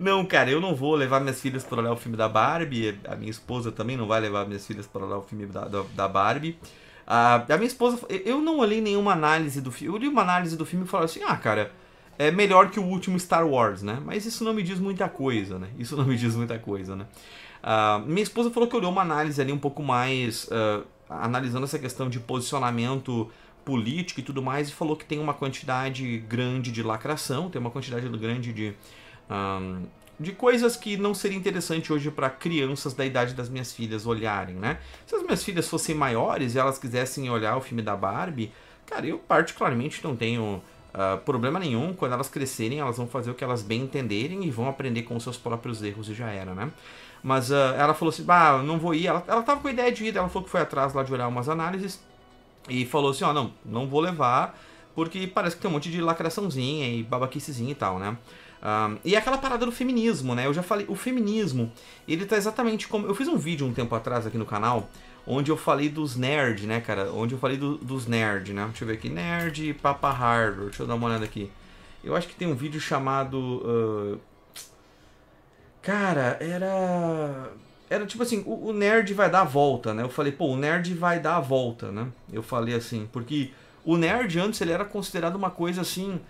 Não, cara, eu não vou levar minhas filhas para olhar o filme da Barbie. A minha esposa também não vai levar minhas filhas para olhar o filme da, da, da Barbie. Ah, a minha esposa. Eu não olhei nenhuma análise do filme. Eu li uma análise do filme e falei assim: ah, cara, é melhor que o último Star Wars, né? Mas isso não me diz muita coisa, né? Isso não me diz muita coisa, né? Ah, minha esposa falou que olhou uma análise ali um pouco mais. Ah, analisando essa questão de posicionamento político e tudo mais, e falou que tem uma quantidade grande de lacração, tem uma quantidade grande de um, de coisas que não seria interessante hoje para crianças da idade das minhas filhas olharem, né? Se as minhas filhas fossem maiores e elas quisessem olhar o filme da Barbie, cara, eu particularmente não tenho uh, problema nenhum. Quando elas crescerem, elas vão fazer o que elas bem entenderem e vão aprender com seus próprios erros e já era, né? Mas uh, ela falou assim: ah, não vou ir. Ela, ela tava com a ideia de ir, ela falou que foi atrás lá de olhar umas análises e falou assim: ó, oh, não, não vou levar porque parece que tem um monte de lacraçãozinha e babaquicezinha e tal, né? Um, e é aquela parada do feminismo, né? Eu já falei, o feminismo, ele tá exatamente como. Eu fiz um vídeo um tempo atrás aqui no canal, onde eu falei dos nerd, né, cara? Onde eu falei do, dos nerd, né? Deixa eu ver aqui. Nerd e Papa Hardware. Deixa eu dar uma olhada aqui. Eu acho que tem um vídeo chamado. Uh... Cara, era. Era tipo assim, o, o nerd vai dar a volta, né? Eu falei, pô, o nerd vai dar a volta, né? Eu falei assim, porque o nerd antes ele era considerado uma coisa assim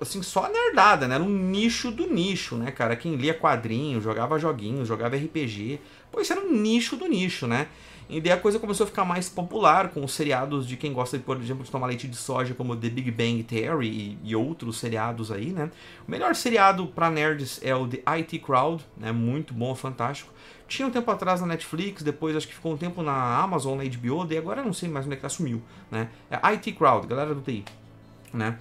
assim, só nerdada, né? Era um nicho do nicho, né, cara? Quem lia quadrinhos, jogava joguinhos, jogava RPG. Pô, isso era um nicho do nicho, né? E daí a coisa começou a ficar mais popular com os seriados de quem gosta, por exemplo, de tomar leite de soja, como The Big Bang Theory e, outros seriados aí, né? O melhor seriado para nerds é o The IT Crowd, né? Muito bom, fantástico. Tinha um tempo atrás na Netflix, depois acho que ficou um tempo na Amazon, na HBO, e agora não sei mais onde é que assumiu, tá, né? É IT Crowd, galera do TI, né?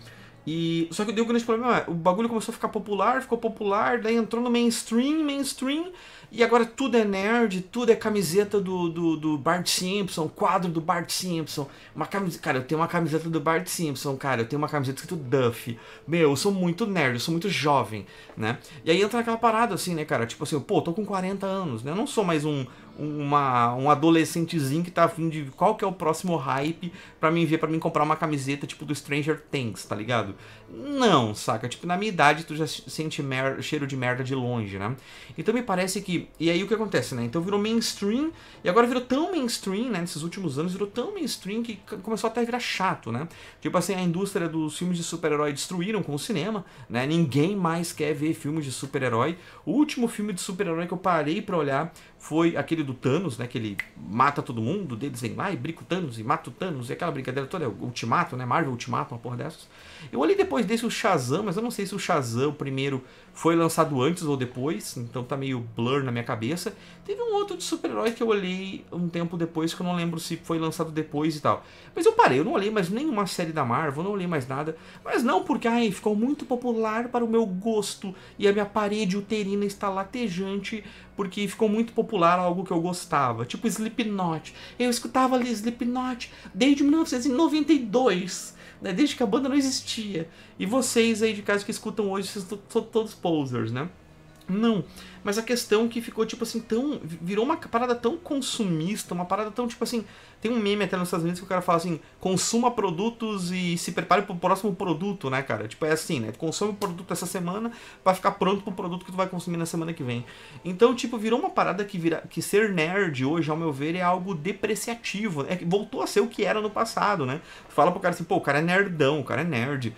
E só que deu um grande problema, é, o bagulho começou a ficar popular, ficou popular, daí entrou no mainstream, mainstream, e agora tudo é nerd, tudo é camiseta do, do, do Bart Simpson, quadro do Bart Simpson, uma camiseta, cara, eu tenho uma camiseta do Bart Simpson, cara, eu tenho uma camiseta escrito Duff. Meu, eu sou muito nerd, eu sou muito jovem, né? E aí entra aquela parada assim, né, cara, tipo assim, pô, tô com 40 anos, né? Eu não sou mais um uma, um adolescentezinho que tá afim de qual que é o próximo hype para mim ver, para mim comprar uma camiseta tipo do Stranger Things, tá ligado? Não, saca? Tipo, na minha idade tu já sente cheiro de merda de longe, né? Então me parece que. E aí o que acontece, né? Então virou mainstream, e agora virou tão mainstream, né? Nesses últimos anos virou tão mainstream que começou até a virar chato, né? Tipo assim, a indústria dos filmes de super-herói destruíram com o cinema, né? Ninguém mais quer ver filmes de super-herói. O último filme de super-herói que eu parei pra olhar foi aquele do Thanos, né? Que ele mata todo mundo, deles vem lá e brinca o Thanos e mata o Thanos, e aquela brincadeira toda, é Ultimato, né? Marvel Ultimato, uma porra dessas. Eu olhei depois desse o Shazam, mas eu não sei se o Shazam, o primeiro, foi lançado antes ou depois, então tá meio blur na minha cabeça. Teve um outro de super-herói que eu olhei um tempo depois, que eu não lembro se foi lançado depois e tal. Mas eu parei, eu não olhei mais nenhuma série da Marvel, não olhei mais nada. Mas não porque, ai, ficou muito popular para o meu gosto e a minha parede uterina está latejante porque ficou muito popular algo que eu gostava, tipo Slipknot. Eu escutava ali Slipknot desde 1992, né? desde que a banda não existia. E vocês aí de casa que escutam hoje, vocês são todos posers, né? Não. Mas a questão que ficou, tipo assim, tão. Virou uma parada tão consumista, uma parada tão, tipo assim. Tem um meme até nos Estados Unidos que o cara fala assim: consuma produtos e se prepare pro próximo produto, né, cara? Tipo, é assim, né? consome o produto essa semana para ficar pronto pro produto que tu vai consumir na semana que vem. Então, tipo, virou uma parada que vira, que ser nerd hoje, ao meu ver, é algo depreciativo. É, voltou a ser o que era no passado, né? Tu fala pro cara assim: pô, o cara é nerdão, o cara é nerd.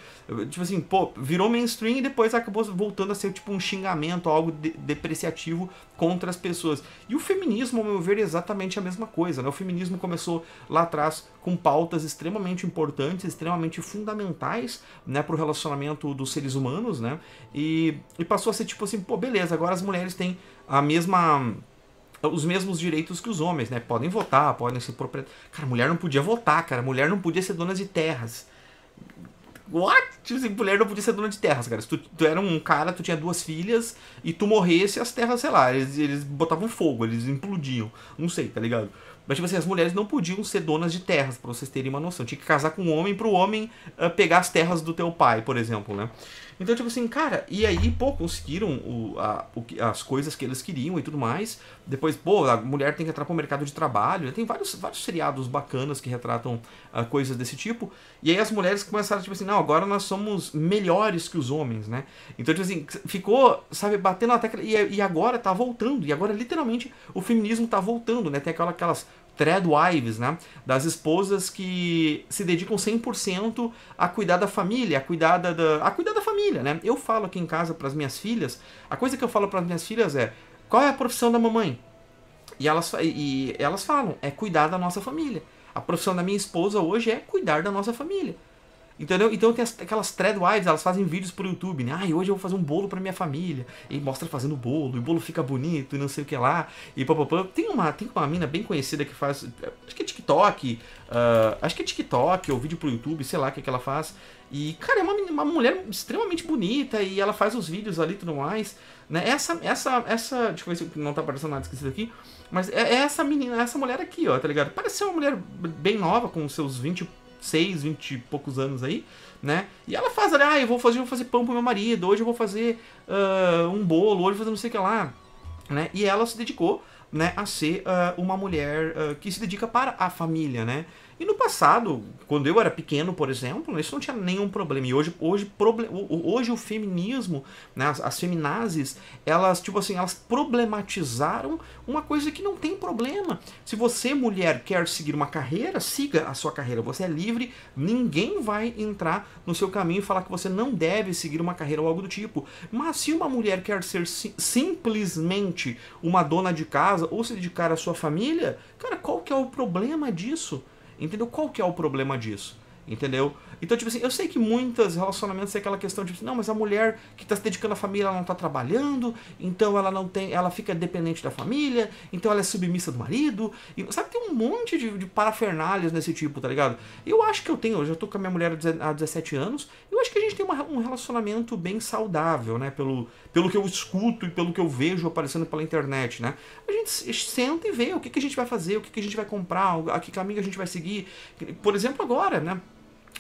Tipo assim, pô, virou mainstream e depois acabou voltando a ser, tipo, um xingamento, ó algo de depreciativo contra as pessoas. E o feminismo, ao meu ver, é exatamente a mesma coisa. Né? O feminismo começou lá atrás com pautas extremamente importantes, extremamente fundamentais né, para o relacionamento dos seres humanos, né? E, e passou a ser tipo assim, pô, beleza, agora as mulheres têm a mesma os mesmos direitos que os homens, né? Podem votar, podem ser proprietários. Cara, mulher não podia votar, cara. Mulher não podia ser dona de terras. What? Tipo assim, mulher não podia ser dona de terras, cara. Se tu, tu era um cara, tu tinha duas filhas e tu morresse, as terras, sei lá, eles, eles botavam fogo, eles implodiam. Não sei, tá ligado? Mas, tipo assim, as mulheres não podiam ser donas de terras, para vocês terem uma noção. Tinha que casar com um homem para o homem uh, pegar as terras do teu pai, por exemplo, né? Então, tipo assim, cara, e aí, pô, conseguiram o, a, o, as coisas que eles queriam e tudo mais. Depois, pô, a mulher tem que entrar pro mercado de trabalho. Né? Tem vários, vários seriados bacanas que retratam uh, coisas desse tipo. E aí as mulheres começaram, tipo assim, não, agora nós somos melhores que os homens, né? Então, tipo assim, ficou, sabe, batendo na tecla. E, e agora tá voltando. E agora, literalmente, o feminismo tá voltando, né? Tem aquela, aquelas threadwives, né? Das esposas que se dedicam 100% a cuidar da família, a cuidar da, da, a cuidar da família, né? Eu falo aqui em casa para as minhas filhas, a coisa que eu falo para as minhas filhas é: qual é a profissão da mamãe? E elas, e elas falam: é cuidar da nossa família. A profissão da minha esposa hoje é cuidar da nossa família. Entendeu? Então tem as, aquelas threadwives, elas fazem vídeos pro YouTube, né? Ai, ah, hoje eu vou fazer um bolo pra minha família. E mostra fazendo bolo, e o bolo fica bonito, e não sei o que lá. E papapá. Tem uma, tem uma mina bem conhecida que faz. Acho que é TikTok. Uh, acho que é TikTok ou vídeo pro YouTube, sei lá o que, é que ela faz. E, cara, é uma, uma mulher extremamente bonita e ela faz os vídeos ali e tudo mais. Né? Essa, essa, essa. Deixa eu ver se não tá aparecendo nada esquecido aqui. Mas é, é essa menina, essa mulher aqui, ó, tá ligado? Parece ser uma mulher bem nova, com seus 20 26, 20 e poucos anos aí, né? E ela faz ali, ah, eu vou fazer, vou fazer pão pro meu marido, hoje eu vou fazer uh, um bolo, hoje eu vou fazer não sei o que lá, né? E ela se dedicou, né, a ser uh, uma mulher uh, que se dedica para a família, né? E no passado, quando eu era pequeno, por exemplo, isso não tinha nenhum problema. E hoje, hoje, hoje o feminismo, né, as, as feminazes, elas, tipo assim, elas problematizaram uma coisa que não tem problema. Se você, mulher, quer seguir uma carreira, siga a sua carreira. Você é livre, ninguém vai entrar no seu caminho e falar que você não deve seguir uma carreira ou algo do tipo. Mas se uma mulher quer ser si simplesmente uma dona de casa ou se dedicar à sua família, cara, qual que é o problema disso? Entendeu? Qual que é o problema disso? Entendeu? Então, tipo assim, eu sei que muitos relacionamentos é aquela questão de, tipo, assim, não, mas a mulher que está se dedicando à família, ela não está trabalhando, então ela não tem, ela fica dependente da família, então ela é submissa do marido. E, sabe, tem um monte de, de parafernálias nesse tipo, tá ligado? Eu acho que eu tenho, eu já tô com a minha mulher há 17 anos, eu acho que a gente tem uma, um relacionamento bem saudável, né? Pelo, pelo que eu escuto e pelo que eu vejo aparecendo pela internet, né? A gente senta e vê o que, que a gente vai fazer, o que, que a gente vai comprar, a que caminho a gente vai seguir. Por exemplo, agora, né?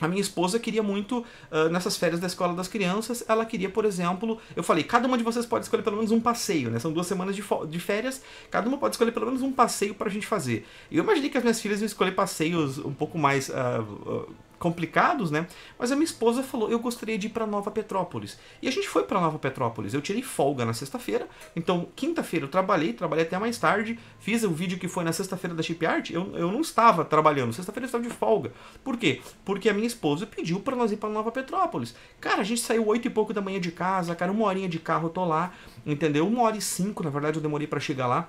A minha esposa queria muito, uh, nessas férias da escola das crianças, ela queria, por exemplo, eu falei, cada uma de vocês pode escolher pelo menos um passeio, né? São duas semanas de, de férias, cada uma pode escolher pelo menos um passeio pra gente fazer. E eu imaginei que as minhas filhas iam escolher passeios um pouco mais. Uh, uh, complicados, né? Mas a minha esposa falou: eu gostaria de ir para Nova Petrópolis. E a gente foi para Nova Petrópolis. Eu tirei folga na sexta-feira, então quinta-feira eu trabalhei, trabalhei até mais tarde. Fiz o vídeo que foi na sexta-feira da Chip Art. Eu, eu não estava trabalhando, sexta-feira eu estava de folga. Por quê? Porque a minha esposa pediu para nós ir para Nova Petrópolis. Cara, a gente saiu oito e pouco da manhã de casa, cara, uma horinha de carro eu tô lá, entendeu? Uma hora e cinco, na verdade, eu demorei para chegar lá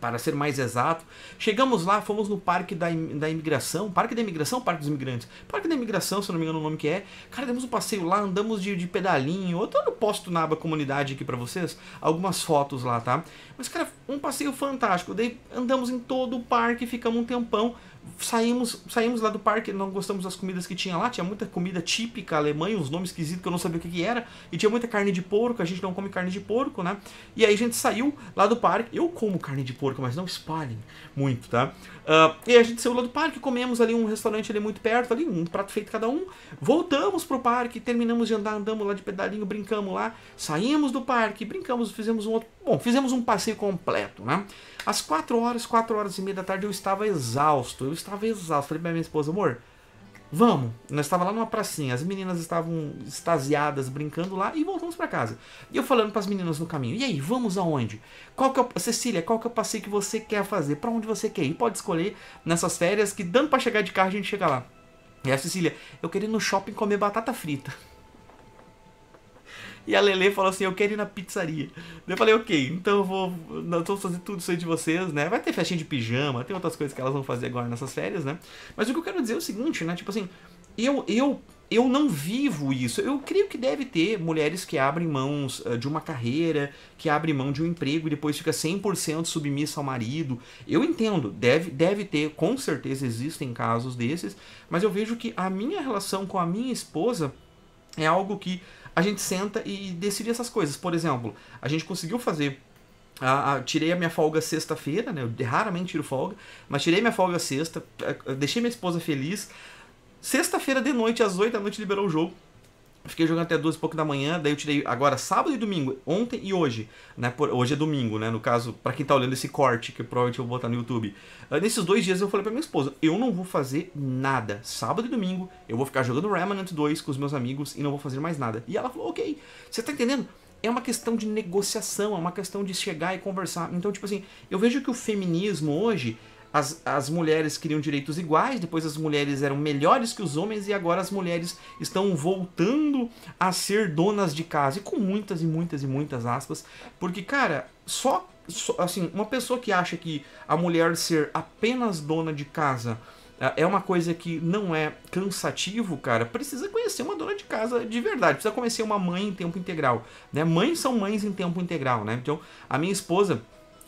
para ser mais exato. Chegamos lá, fomos no Parque da, da Imigração, Parque da Imigração Parque dos Imigrantes? Parque da Imigração, se não me engano o nome que é. Cara, demos um passeio lá, andamos de, de pedalinho, eu tô no posto na aba comunidade aqui para vocês, algumas fotos lá, tá? Mas, cara, um passeio fantástico, daí andamos em todo o parque, ficamos um tempão, Saímos, saímos lá do parque, não gostamos das comidas que tinha lá. Tinha muita comida típica alemã, uns nomes esquisitos que eu não sabia o que, que era. E tinha muita carne de porco, a gente não come carne de porco, né? E aí a gente saiu lá do parque. Eu como carne de porco, mas não espalhem muito, tá? Uh, e a gente saiu lá do parque, comemos ali um restaurante ali muito perto, ali um prato feito cada um. Voltamos pro parque, terminamos de andar, andamos lá de pedalinho, brincamos lá, saímos do parque, brincamos, fizemos um outro. Bom, fizemos um passeio completo, né? Às 4 horas, 4 horas e meia da tarde eu estava exausto eu estava exausto. Falei pra minha esposa, amor, vamos. Nós estávamos lá numa pracinha, as meninas estavam extasiadas, brincando lá, e voltamos para casa. E eu falando para as meninas no caminho, e aí, vamos aonde? Qual que é o... Cecília, qual que é o passeio que você quer fazer? Para onde você quer ir? Pode escolher nessas férias, que dando para chegar de carro a gente chega lá. E a Cecília, eu queria ir no shopping comer batata frita. E a Lele falou assim: Eu quero ir na pizzaria. Eu falei: Ok, então eu vou. Nós vamos fazer tudo isso aí de vocês, né? Vai ter festinha de pijama, tem outras coisas que elas vão fazer agora nessas férias, né? Mas o que eu quero dizer é o seguinte, né? Tipo assim, eu, eu eu não vivo isso. Eu creio que deve ter mulheres que abrem mãos eh, de uma carreira, que abrem mão de um emprego e depois fica 100% submissa ao marido. Eu entendo, deve, deve ter, com certeza existem casos desses, mas eu vejo que a minha relação com a minha esposa é algo que a gente senta e decide essas coisas. Por exemplo, a gente conseguiu fazer. A, a, tirei a minha folga sexta-feira, né? Eu raramente tiro folga, mas tirei minha folga sexta, eh, deixei minha esposa feliz. Sexta-feira de noite, às 8 da noite, liberou o jogo. Fiquei jogando até duas e pouco da manhã, daí eu tirei agora sábado e domingo, ontem e hoje, né? Por, hoje é domingo, né? No caso, para quem tá olhando esse corte, que provavelmente eu vou botar no YouTube. Uh, nesses dois dias eu falei pra minha esposa, eu não vou fazer nada. Sábado e domingo eu vou ficar jogando Remnant 2 com os meus amigos e não vou fazer mais nada. E ela falou, ok, você tá entendendo? É uma questão de negociação, é uma questão de chegar e conversar. Então, tipo assim, eu vejo que o feminismo hoje, as, as mulheres queriam direitos iguais, depois as mulheres eram melhores que os homens e agora as mulheres estão voltando a ser donas de casa. E com muitas e muitas e muitas aspas, porque, cara, só, só assim, uma pessoa que acha que a mulher ser apenas dona de casa é, é uma coisa que não é cansativo, cara, precisa conhecer uma dona de casa de verdade, precisa conhecer uma mãe em tempo integral, né? Mães são mães em tempo integral, né? Então, a minha esposa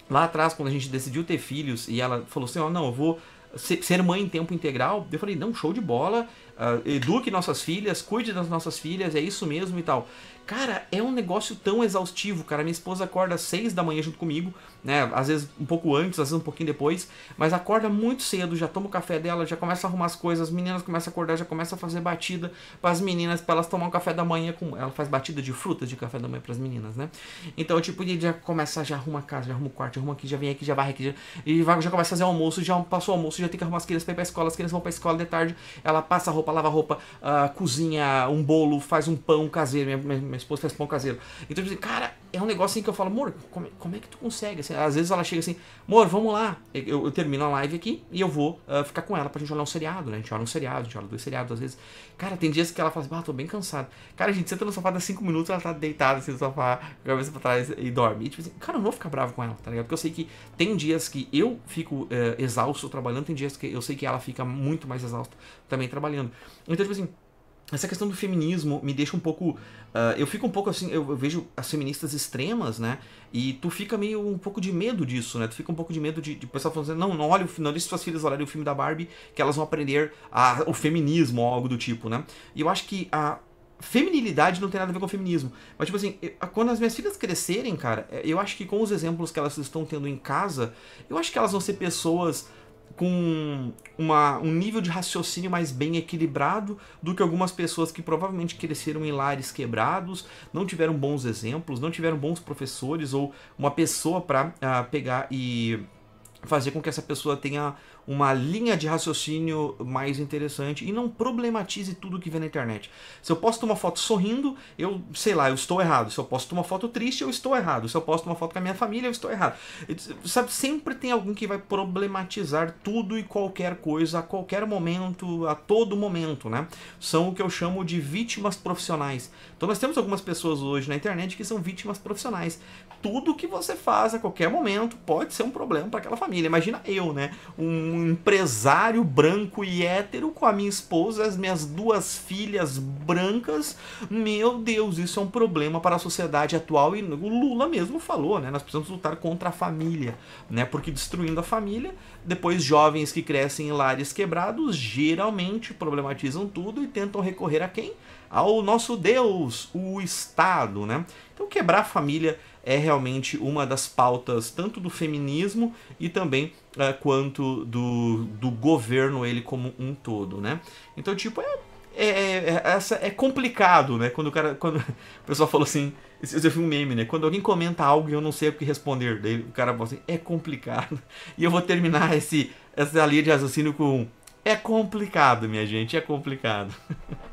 lá atrás, quando a gente decidiu ter filhos e ela falou assim: Ó, oh, não, eu vou ser mãe em tempo integral. Eu falei: não, show de bola uh, eduque nossas filhas, cuide das nossas filhas, é isso mesmo e tal. Cara, é um negócio tão exaustivo, cara. Minha esposa acorda às 6 da manhã junto comigo, né? Às vezes um pouco antes, às vezes um pouquinho depois, mas acorda muito cedo, já toma o café dela, já começa a arrumar as coisas, as meninas começam a acordar, já começa a fazer batida para as meninas, para elas tomar o um café da manhã com ela faz batida de frutas de café da manhã para as meninas, né? Então, tipo, ele já começa, já arruma a casa, já arruma o quarto, já arruma aqui, já vem aqui, já vai aqui, já, e vai, já começa a fazer almoço, já passou o almoço, já tem que arrumar as crianças para ir para escola, as crianças vão para escola de tarde, ela passa a roupa roupa, lava roupa, uh, cozinha um bolo, faz um pão caseiro. Minha, minha, minha esposa faz pão caseiro. Então, eu digo tipo assim, cara, é um negócio assim que eu falo, amor, como, como é que tu consegue? Assim, às vezes ela chega assim, amor, vamos lá. Eu, eu termino a live aqui e eu vou uh, ficar com ela pra gente olhar um seriado, né? A gente olha um seriado, a gente olha dois seriados, às vezes. Cara, tem dias que ela fala assim, ah, tô bem cansado. Cara, a gente senta no sofá dá cinco minutos, ela tá deitada assim no sofá, com a cabeça pra trás e dorme. E tipo assim, cara, eu não vou ficar bravo com ela, tá ligado? Porque eu sei que tem dias que eu fico uh, exausto trabalhando, tem dias que eu sei que ela fica muito mais exausta também trabalhando. Então, tipo assim, essa questão do feminismo me deixa um pouco. Uh, eu fico um pouco assim, eu, eu, vejo as feministas extremas, né? E tu fica meio um pouco de medo disso, né? Tu fica um pouco de medo de, de pessoal falando assim, não, não olha, não deixe suas filhas olharem o filme da Barbie, que elas vão aprender a, o feminismo ou algo do tipo, né? E eu acho que a feminilidade não tem nada a ver com feminismo. Mas, tipo assim, eu, quando as minhas filhas crescerem, cara, é, eu acho que com os exemplos que elas estão tendo em casa, eu acho que elas vão ser pessoas com uma, um nível de raciocínio mais bem equilibrado do que algumas pessoas que provavelmente cresceram em lares quebrados, não tiveram bons exemplos, não tiveram bons professores ou uma pessoa para uh, ah, pegar e fazer com que essa pessoa tenha uma linha de raciocínio mais interessante e não problematize tudo que vê na internet. Se eu posto uma foto sorrindo, eu sei lá, eu estou errado. Se eu posto uma foto triste, eu estou errado. Se eu posto uma foto com a minha família, eu estou errado. Sabe, sempre tem alguém que vai problematizar tudo e qualquer coisa a qualquer momento, a todo momento, né? São o que eu chamo de vítimas profissionais. Então nós temos algumas pessoas hoje na internet que são vítimas profissionais, tudo que você faz a qualquer momento pode ser um problema para aquela família. Imagina eu, né? Um empresário branco e hétero com a minha esposa, as minhas duas filhas brancas. Meu Deus, isso é um problema para a sociedade atual e o Lula mesmo falou, né? Nós precisamos lutar contra a família, né? Porque destruindo a família, depois jovens que crescem em lares quebrados geralmente problematizam tudo e tentam recorrer a quem? Ao nosso Deus, o Estado, né? Então quebrar a família é realmente uma das pautas tanto do feminismo e também é, quanto do, do governo ele como um todo, né? Então, tipo, é, é, é, é essa, é complicado, né? Quando o cara. Quando o pessoal falou assim. Eu vi é um meme, né? Quando alguém comenta algo e eu não sei o que responder, dele, o cara fala assim, é complicado. E eu vou terminar esse, essa linha de raciocínio com. É complicado, minha gente, é complicado.